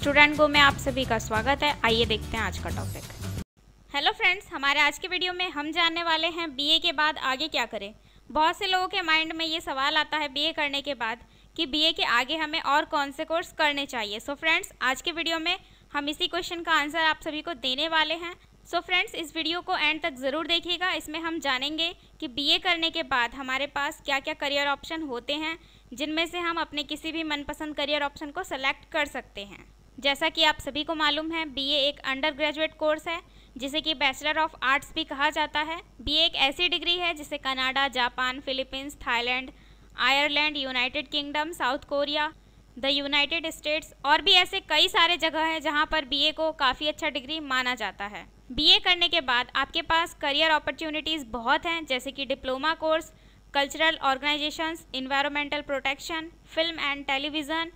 student go में आप सभी का स्वागत है आइए देखते हैं आज का टॉपिक हेलो फ्रेंड्स हमारे आज के वीडियो में हम जानने वाले हैं बीए के बाद आगे क्या करें बहुत से लोगों के माइंड में ये सवाल आता है बीए करने के बाद कि बीए के आगे हमें और कौन से कोर्स करने चाहिए सो so फ्रेंड्स आज के वीडियो में हम इसी क्वेश्चन का आंसर आप सभी को देने वाले हैं सो so फ्रेंड्स इस वीडियो को एंड तक ज़रूर देखिएगा इसमें हम जानेंगे कि बीए करने के बाद हमारे पास क्या क्या करियर ऑप्शन होते हैं जिनमें से हम अपने किसी भी मनपसंद करियर ऑप्शन को सेलेक्ट कर सकते हैं जैसा कि आप सभी को मालूम है बीए एक अंडर ग्रेजुएट कोर्स है जिसे कि बैचलर ऑफ आर्ट्स भी कहा जाता है बीए एक ऐसी डिग्री है जिसे Canada Japan Philippines Thailand Ireland United Kingdom South Korea the United States और भी ऐसे कई सारे जगह हैं जहां पर बीए को काफ़ी अच्छा डिग्री माना जाता है बीए करने के बाद आपके पास करियर अपॉर्चुनिटीज़ बहुत हैं जैसे कि diploma course cultural organisations environmental protection film and television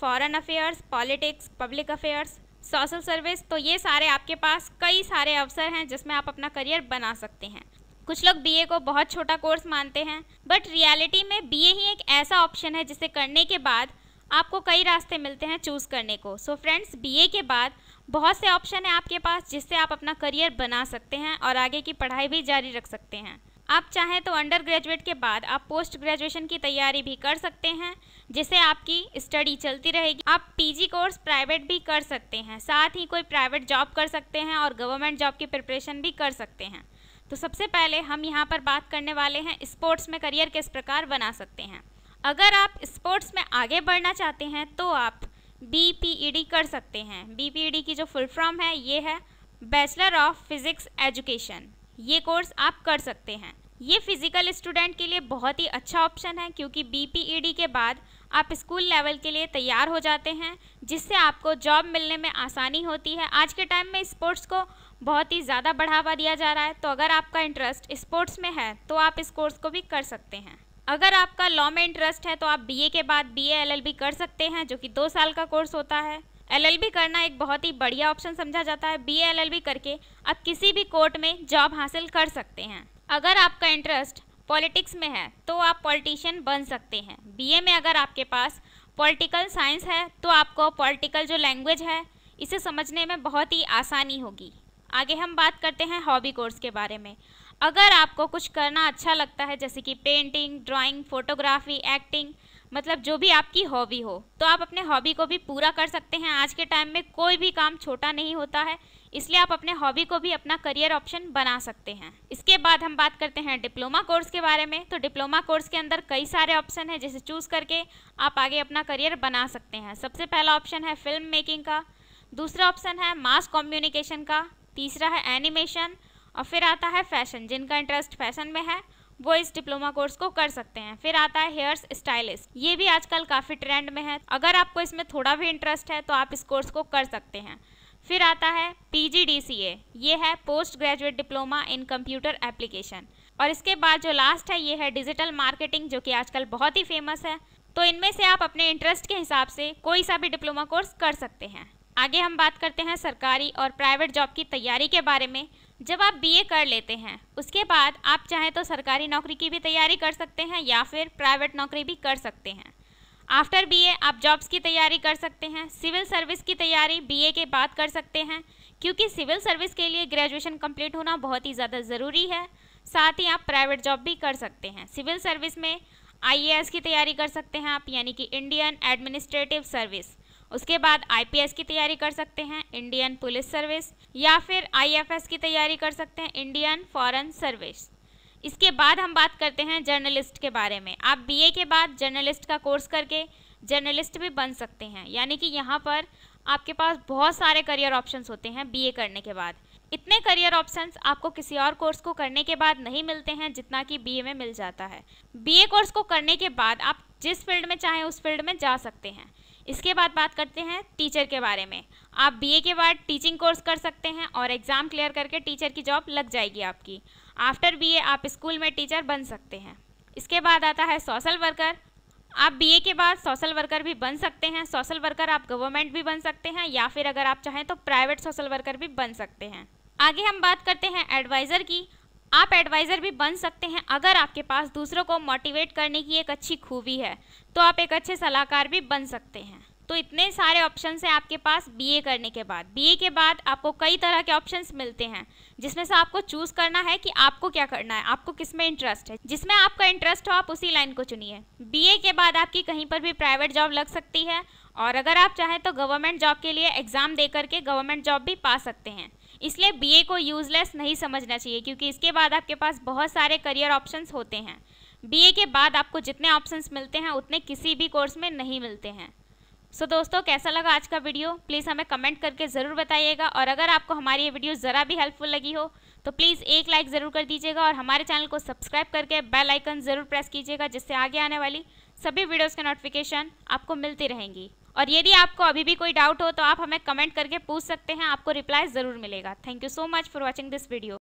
foreign affairs politics public affairs social service तो ये सारे आपके पास कई सारे अवसर हैं जिसमें आप अपना करियर बना सकते हैं कुछ लोग बीए को बहुत छोटा कोर्स मानते हैं बट रियलिटी में बीए ही एक ऐसा ऑप्शन है जिसे करने के बाद आपको कई रास्ते मिलते हैं चूज़ करने को सो फ्रेंड्स बीए के बाद बहुत से ऑप्शन हैं आपके पास जिससे आप अपना करियर बना सकते हैं और आगे की पढ़ाई भी जारी रख सकते हैं आप चाहें तो अंडर ग्रेजुएट के बाद आप पोस्ट ग्रेजुएशन की तैयारी भी कर सकते हैं जिससे आपकी स्टडी चलती रहेगी आप पीजी कोर्स प्राइवेट भी कर सकते हैं साथ ही कोई प्राइवेट जॉब कर सकते हैं और गवर्नमेंट जॉब की प्रिपरेशन भी कर सकते हैं तो सबसे पहले हम यहाँ पर बात करने वाले हैं स्पोर्ट्स में करियर किस प्रकार बना सकते हैं अगर आप स्पोर्ट्स में आगे बढ़ना चाहते हैं तो आप बी e कर सकते हैं बी e की जो फुल फॉर्म है ये है बैचलर ऑफ फिज़िक्स एजुकेशन ये कोर्स आप कर सकते हैं ये फिजिकल स्टूडेंट के लिए बहुत ही अच्छा ऑप्शन है क्योंकि बीपीईडी e के बाद आप स्कूल लेवल के लिए तैयार हो जाते हैं जिससे आपको जॉब मिलने में आसानी होती है आज के टाइम में स्पोर्ट्स को बहुत ही ज़्यादा बढ़ावा दिया जा रहा है तो अगर आपका इंटरेस्ट स्पोर्ट्स में है तो आप इस कोर्स को भी कर सकते हैं अगर आपका लॉ में इंटरेस्ट है तो आप बीए के बाद बीए एलएलबी कर सकते हैं जो कि दो साल का कोर्स होता है एलएलबी करना एक बहुत ही बढ़िया ऑप्शन समझा जाता है बी एलएलबी करके आप किसी भी कोर्ट में जॉब हासिल कर सकते हैं अगर आपका इंटरेस्ट पॉलिटिक्स में है तो आप पॉलिटिशियन बन सकते हैं बीए में अगर आपके पास पॉलिटिकल साइंस है तो आपको पॉलिटिकल जो लैंग्वेज है इसे समझने में बहुत ही आसानी होगी आगे हम बात करते हैं हॉबी कोर्स के बारे में अगर आपको कुछ करना अच्छा लगता है जैसे कि पेंटिंग ड्राइंग फोटोग्राफी एक्टिंग मतलब जो भी आपकी हॉबी हो तो आप अपने हॉबी को भी पूरा कर सकते हैं आज के टाइम में कोई भी काम छोटा नहीं होता है इसलिए आप अपने हॉबी को भी अपना करियर ऑप्शन बना सकते हैं इसके बाद हम बात करते हैं डिप्लोमा कोर्स के बारे में तो डिप्लोमा कोर्स के अंदर कई सारे ऑप्शन हैं जिसे चूज़ करके आप आगे अपना करियर बना सकते हैं सबसे पहला ऑप्शन है फिल्म मेकिंग का दूसरा ऑप्शन है मास कम्युनिकेशन का तीसरा है एनिमेशन और फिर आता है फैशन जिनका इंटरेस्ट फैशन में है वो इस डिप्लोमा कोर्स को कर सकते हैं फिर आता है हेयर्स स्टाइलिस्ट ये भी आजकल काफ़ी ट्रेंड में है अगर आपको इसमें थोड़ा भी इंटरेस्ट है तो आप इस कोर्स को कर सकते हैं फिर आता है पीजीडीसीए ये है post graduate diploma in computer application और इसके बाद जो लास्ट है ये है डिजिटल मार्केटिंग जो कि आजकल बहुत ही फेमस है तो इनमें से आप अपने इंटरेस्ट के हिसाब से कोई सा भी डिप्लोमा कोर्स कर सकते हैं आगे हम बात करते हैं सरकारी और प्राइवेट जॉब की तैयारी के बारे में जब आप बीए कर लेते हैं उसके बाद आप चाहें तो सरकारी नौकरी की भी तैयारी कर सकते हैं या फिर प्राइवेट नौकरी भी कर सकते हैं आफ्टर बीए आप जॉब्स की तैयारी कर सकते हैं सिविल सर्विस की तैयारी बीए के बाद कर सकते हैं क्योंकि सिविल सर्विस के लिए ग्रेजुएशन कंप्लीट होना बहुत ही ज़्यादा ज़रूरी है साथ ही आप प्राइवेट जॉब भी कर सकते हैं सिविल सर्विस में आईएएस की तैयारी कर सकते हैं आप यानी कि इंडियन एडमिनिस्ट्रेटिव सर्विस उसके बाद आईपीएस की तैयारी कर सकते हैं इंडियन पुलिस सर्विस या फिर आईएफएस की तैयारी कर सकते हैं इंडियन फॉरेन सर्विस इसके बाद हम बात करते हैं जर्नलिस्ट के बारे में आप बीए के बाद जर्नलिस्ट का कोर्स करके जर्नलिस्ट भी बन सकते हैं यानी कि यहाँ पर आपके पास बहुत सारे करियर ऑप्शंस होते हैं बीए करने के बाद इतने करियर ऑप्शंस आपको किसी और कोर्स को करने के बाद नहीं मिलते हैं जितना कि बीए में मिल जाता है बीए कोर्स को करने के बाद आप जिस फील्ड में चाहें उस फील्ड में जा सकते हैं इसके बाद बात करते हैं टीचर के बारे में आप बीए के बाद टीचिंग कोर्स कर सकते हैं और एग्ज़ाम क्लियर करके टीचर की जॉब लग जाएगी आपकी आफ्टर बीए आप स्कूल में टीचर बन सकते हैं इसके बाद आता है सोशल वर्कर आप बीए के बाद सोशल वर्कर भी बन सकते हैं सोशल वर्कर आप गवर्नमेंट भी बन सकते हैं या फिर अगर आप चाहें तो प्राइवेट सोशल वर्कर भी बन सकते हैं आगे हम बात करते हैं एडवाइज़र की आप एडवाइज़र भी बन सकते हैं अगर आपके पास दूसरों को मोटिवेट करने की एक अच्छी खूबी है तो आप एक अच्छे सलाहकार भी बन सकते हैं तो इतने सारे ऑप्शन हैं आपके पास बीए करने के बाद बीए के बाद आपको कई तरह के ऑप्शन मिलते हैं जिसमें से आपको चूज़ करना है कि आपको क्या करना है आपको किस में इंटरेस्ट है जिसमें आपका इंटरेस्ट हो आप उसी लाइन को चुनिए बीए के बाद आपकी कहीं पर भी प्राइवेट जॉब लग सकती है और अगर आप चाहें तो गवर्नमेंट जॉब के लिए एग्ज़ाम दे करके गवर्नमेंट जॉब भी पा सकते हैं इसलिए बीए को यूज़लेस नहीं समझना चाहिए क्योंकि इसके बाद आपके पास बहुत सारे करियर ऑप्शंस होते हैं बीए के बाद आपको जितने ऑप्शंस मिलते हैं उतने किसी भी कोर्स में नहीं मिलते हैं सो so, दोस्तों कैसा लगा आज का वीडियो प्लीज़ हमें कमेंट करके ज़रूर बताइएगा और अगर आपको हमारी ये वीडियो ज़रा भी हेल्पफुल लगी हो तो प्लीज़ एक लाइक ज़रूर कर दीजिएगा और हमारे चैनल को सब्सक्राइब करके बेल आइकन ज़रूर प्रेस कीजिएगा जिससे आगे आने वाली सभी वीडियोज़ के नोटिफिकेशन आपको मिलती रहेंगी और यदि आपको अभी भी कोई डाउट हो तो आप हमें कमेंट करके पूछ सकते हैं आपको रिप्लाई ज़रूर मिलेगा thank you so much for watching this video